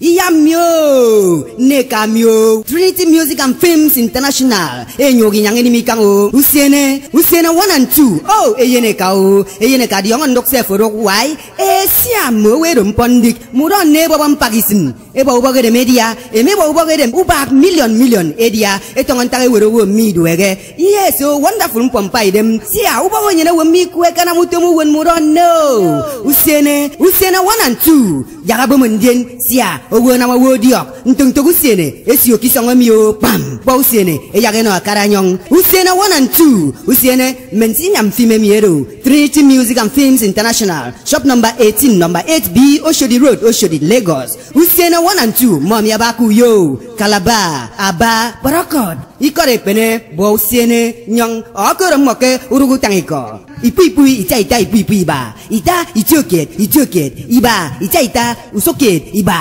iyamio nekamio trinity music and films international enyoginyangenimikang o Usene, usiene one and two oh, o eyeneka o eyeneka di yongon dok sefodokwai esiam owero mpondik muron nebobo mpagisim ebo ubogede media emebo ubogede ubak million million edia etongontake wero wo midwege yes o wonderful mpompaidem sia ubogo nyene wo mikwekana mutomu wen muron no Usene, usiene one and two yagabo mundien sia owo na wo diok ntungtugu siene esio kisongo mio pam bo usiene e yageno akara nyong usiene 1 and 2 usiene menzi nyam fime miero Trinity Music and Films International shop number eighteen, number eight b Oshodi Road Oshodi Lagos usiene 1 and two, mom yabaku yo kalaba, Aba Barokod ikore pene bo usiene nyong okoro moke urugu tangiko ipui ipui ita ita ipui ipui ba ita itioket itioket iba ita ita usukid iba